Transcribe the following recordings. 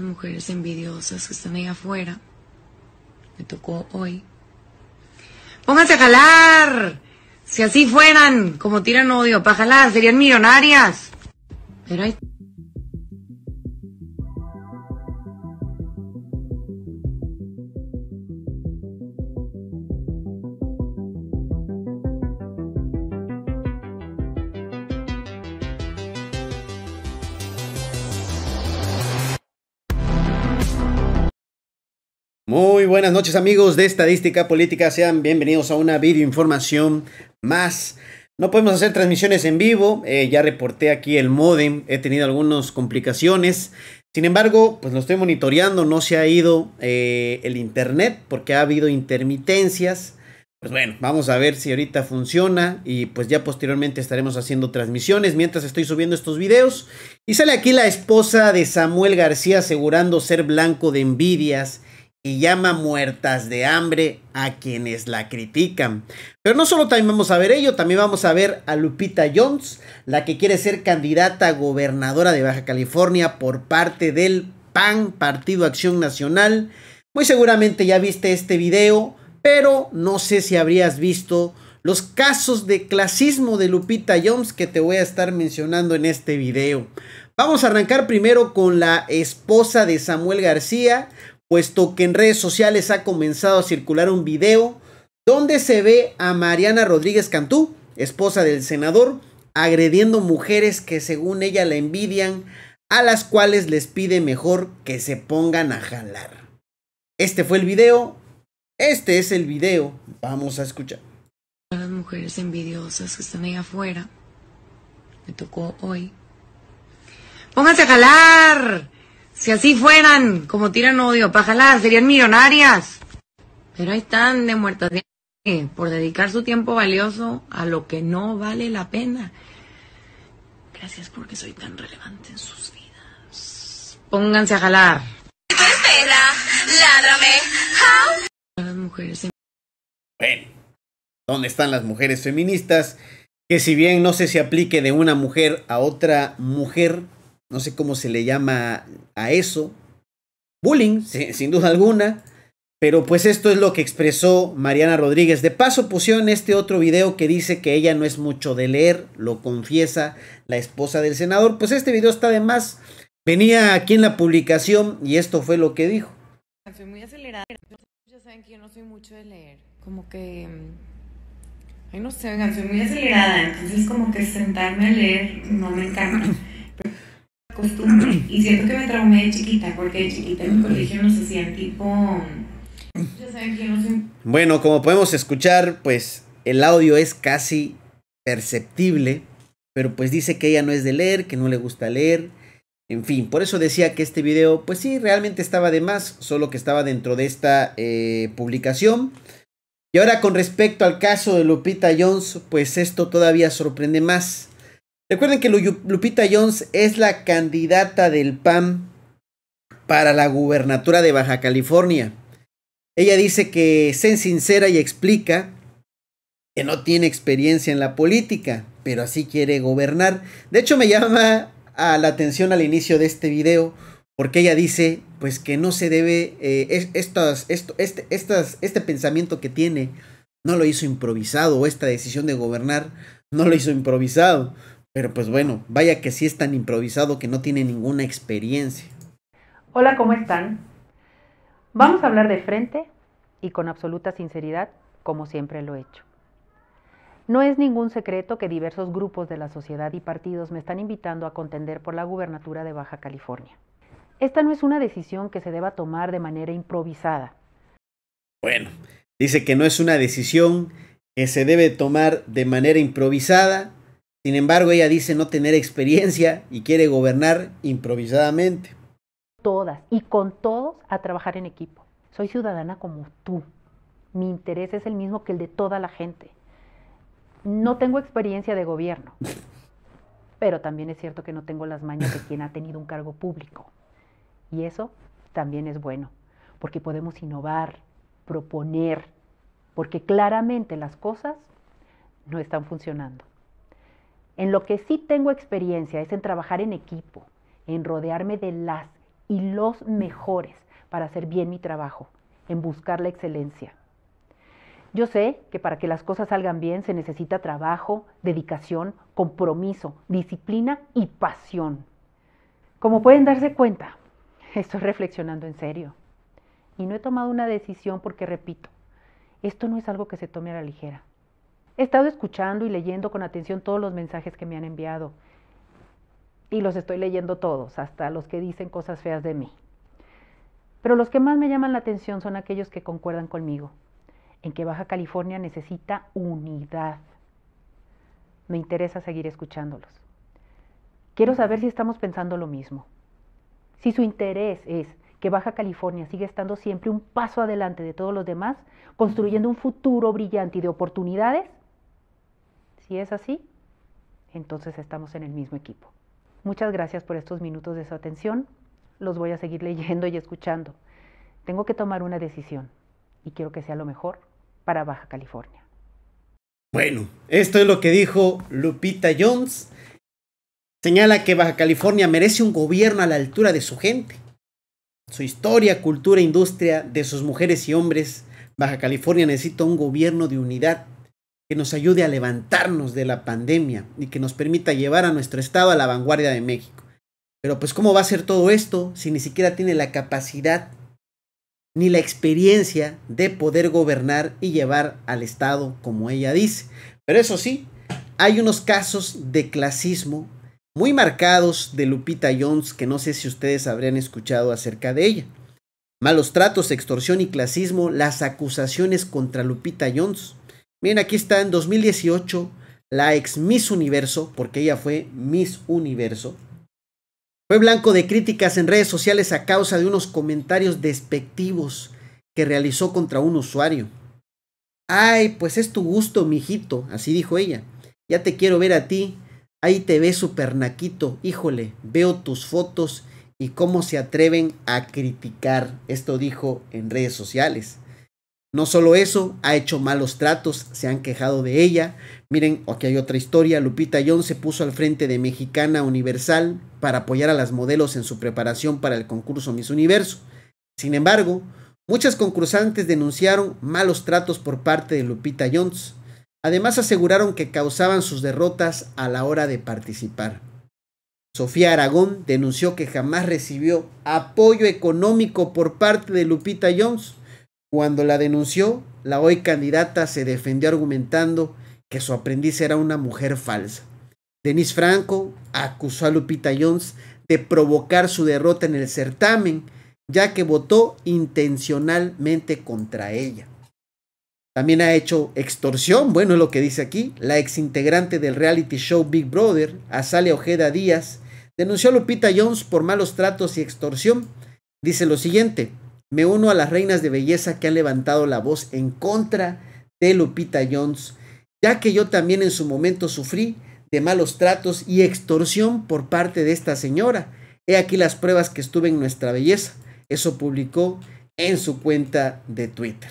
mujeres envidiosas que están ahí afuera. Me tocó hoy. Pónganse a jalar. Si así fueran, como tiran odio, para jalar, serían millonarias. Pero hay... Muy buenas noches amigos de Estadística Política, sean bienvenidos a una videoinformación más. No podemos hacer transmisiones en vivo, eh, ya reporté aquí el modem, he tenido algunas complicaciones. Sin embargo, pues lo estoy monitoreando, no se ha ido eh, el internet porque ha habido intermitencias. Pues bueno, vamos a ver si ahorita funciona y pues ya posteriormente estaremos haciendo transmisiones mientras estoy subiendo estos videos. Y sale aquí la esposa de Samuel García asegurando ser blanco de envidias y llama muertas de hambre a quienes la critican. Pero no solo también vamos a ver ello, también vamos a ver a Lupita Jones, la que quiere ser candidata gobernadora de Baja California por parte del PAN, Partido Acción Nacional. Muy seguramente ya viste este video, pero no sé si habrías visto los casos de clasismo de Lupita Jones que te voy a estar mencionando en este video. Vamos a arrancar primero con la esposa de Samuel García, puesto que en redes sociales ha comenzado a circular un video donde se ve a Mariana Rodríguez Cantú, esposa del senador, agrediendo mujeres que según ella la envidian, a las cuales les pide mejor que se pongan a jalar. Este fue el video, este es el video, vamos a escuchar. A las mujeres envidiosas que están ahí afuera, me tocó hoy. Pónganse a jalar, si así fueran, como tiran odio, pajalá, serían millonarias. Pero ahí están de muertas de por dedicar su tiempo valioso a lo que no vale la pena. Gracias porque soy tan relevante en sus vidas. Pónganse a jalar. ¿Qué ¿ah? Las mujeres bueno, ¿dónde están las mujeres feministas? Que si bien no sé si aplique de una mujer a otra mujer, no sé cómo se le llama a eso, bullying, sin duda alguna. Pero pues esto es lo que expresó Mariana Rodríguez. De paso pusieron este otro video que dice que ella no es mucho de leer, lo confiesa la esposa del senador. Pues este video está de más. Venía aquí en la publicación y esto fue lo que dijo. Soy muy acelerada. Ya saben que yo no soy mucho de leer. Como que... Mm, ay, no sé, oigan, soy muy acelerada. Entonces como que sentarme a leer no me encanta costumbre. Y siento que me traumé de chiquita, porque de chiquita en el colegio nos hacían tipo. Ya saben Bueno, como podemos escuchar, pues el audio es casi perceptible, pero pues dice que ella no es de leer, que no le gusta leer. En fin, por eso decía que este video, pues sí, realmente estaba de más, solo que estaba dentro de esta eh, publicación. Y ahora con respecto al caso de Lupita Jones, pues esto todavía sorprende más. Recuerden que Lupita Jones es la candidata del PAN para la gubernatura de Baja California. Ella dice que es sincera y explica que no tiene experiencia en la política, pero así quiere gobernar. De hecho, me llama a la atención al inicio de este video, porque ella dice, pues que no se debe, eh, este, este pensamiento que tiene, no lo hizo improvisado, esta decisión de gobernar, no lo hizo improvisado pero pues bueno, vaya que sí es tan improvisado que no tiene ninguna experiencia. Hola, ¿cómo están? Vamos a hablar de frente y con absoluta sinceridad, como siempre lo he hecho. No es ningún secreto que diversos grupos de la sociedad y partidos me están invitando a contender por la gubernatura de Baja California. Esta no es una decisión que se deba tomar de manera improvisada. Bueno, dice que no es una decisión que se debe tomar de manera improvisada sin embargo, ella dice no tener experiencia y quiere gobernar improvisadamente. Todas y con todos a trabajar en equipo. Soy ciudadana como tú. Mi interés es el mismo que el de toda la gente. No tengo experiencia de gobierno, pero también es cierto que no tengo las mañas de quien ha tenido un cargo público. Y eso también es bueno, porque podemos innovar, proponer, porque claramente las cosas no están funcionando. En lo que sí tengo experiencia es en trabajar en equipo, en rodearme de las y los mejores para hacer bien mi trabajo, en buscar la excelencia. Yo sé que para que las cosas salgan bien se necesita trabajo, dedicación, compromiso, disciplina y pasión. Como pueden darse cuenta, estoy reflexionando en serio. Y no he tomado una decisión porque, repito, esto no es algo que se tome a la ligera. He estado escuchando y leyendo con atención todos los mensajes que me han enviado y los estoy leyendo todos, hasta los que dicen cosas feas de mí. Pero los que más me llaman la atención son aquellos que concuerdan conmigo, en que Baja California necesita unidad. Me interesa seguir escuchándolos. Quiero saber si estamos pensando lo mismo. Si su interés es que Baja California siga estando siempre un paso adelante de todos los demás, construyendo un futuro brillante y de oportunidades, si es así, entonces estamos en el mismo equipo. Muchas gracias por estos minutos de su atención. Los voy a seguir leyendo y escuchando. Tengo que tomar una decisión y quiero que sea lo mejor para Baja California. Bueno, esto es lo que dijo Lupita Jones. Señala que Baja California merece un gobierno a la altura de su gente. Su historia, cultura, industria, de sus mujeres y hombres, Baja California necesita un gobierno de unidad que nos ayude a levantarnos de la pandemia y que nos permita llevar a nuestro Estado a la vanguardia de México. Pero pues ¿cómo va a ser todo esto si ni siquiera tiene la capacidad ni la experiencia de poder gobernar y llevar al Estado como ella dice? Pero eso sí, hay unos casos de clasismo muy marcados de Lupita Jones que no sé si ustedes habrían escuchado acerca de ella. Malos tratos, extorsión y clasismo, las acusaciones contra Lupita Jones. Miren, aquí está en 2018 la ex Miss Universo, porque ella fue Miss Universo. Fue blanco de críticas en redes sociales a causa de unos comentarios despectivos que realizó contra un usuario. Ay, pues es tu gusto, mijito, así dijo ella. Ya te quiero ver a ti. Ahí te ves Supernaquito, Híjole, veo tus fotos y cómo se atreven a criticar. Esto dijo en redes sociales. No solo eso, ha hecho malos tratos, se han quejado de ella. Miren, aquí hay otra historia. Lupita Jones se puso al frente de Mexicana Universal para apoyar a las modelos en su preparación para el concurso Miss Universo. Sin embargo, muchas concursantes denunciaron malos tratos por parte de Lupita Jones. Además aseguraron que causaban sus derrotas a la hora de participar. Sofía Aragón denunció que jamás recibió apoyo económico por parte de Lupita Jones cuando la denunció, la hoy candidata se defendió argumentando que su aprendiz era una mujer falsa. Denis Franco acusó a Lupita Jones de provocar su derrota en el certamen, ya que votó intencionalmente contra ella. También ha hecho extorsión, bueno es lo que dice aquí, la ex integrante del reality show Big Brother, Azalea Ojeda Díaz, denunció a Lupita Jones por malos tratos y extorsión. Dice lo siguiente, me uno a las reinas de belleza que han levantado la voz en contra de Lupita Jones, ya que yo también en su momento sufrí de malos tratos y extorsión por parte de esta señora. He aquí las pruebas que estuve en nuestra belleza. Eso publicó en su cuenta de Twitter.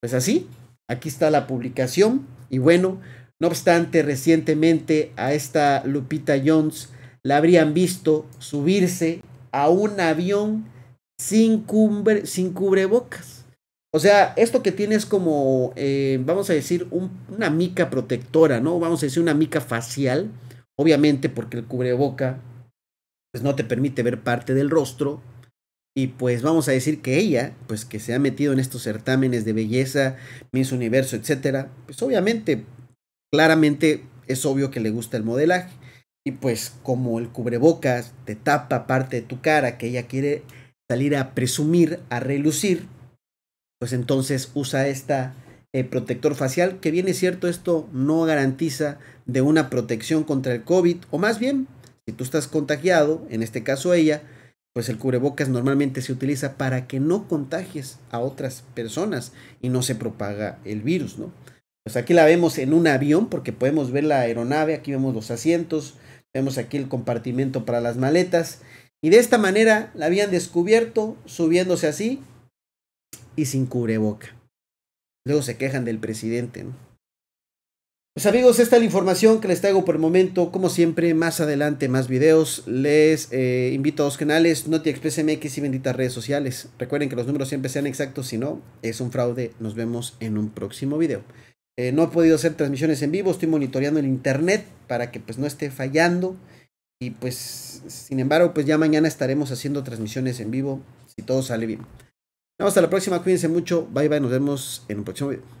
Pues así, aquí está la publicación. Y bueno, no obstante, recientemente a esta Lupita Jones la habrían visto subirse a un avión sin, sin cubrebocas. O sea, esto que tiene es como, eh, vamos a decir, una mica protectora, ¿no? Vamos a decir una mica facial, obviamente porque el cubreboca pues no te permite ver parte del rostro. Y pues vamos a decir que ella, pues que se ha metido en estos certámenes de belleza, Miss Universo, etcétera, pues obviamente, claramente es obvio que le gusta el modelaje. Y pues como el cubrebocas te tapa parte de tu cara que ella quiere salir a presumir, a relucir, pues entonces usa esta eh, protector facial, que bien es cierto, esto no garantiza de una protección contra el COVID, o más bien, si tú estás contagiado, en este caso ella, pues el cubrebocas normalmente se utiliza para que no contagies a otras personas y no se propaga el virus, ¿no? Pues aquí la vemos en un avión porque podemos ver la aeronave, aquí vemos los asientos, vemos aquí el compartimento para las maletas y de esta manera la habían descubierto subiéndose así y sin cubreboca. Luego se quejan del presidente. Pues amigos, esta es la información que les traigo por el momento. Como siempre, más adelante más videos. Les eh, invito a los canales, te MX y benditas redes sociales. Recuerden que los números siempre sean exactos, si no, es un fraude. Nos vemos en un próximo video. Eh, no he podido hacer transmisiones en vivo, estoy monitoreando el internet para que pues no esté fallando. Y pues, sin embargo, pues ya mañana estaremos haciendo transmisiones en vivo, si todo sale bien. Hasta la próxima, cuídense mucho, bye bye, nos vemos en un próximo video.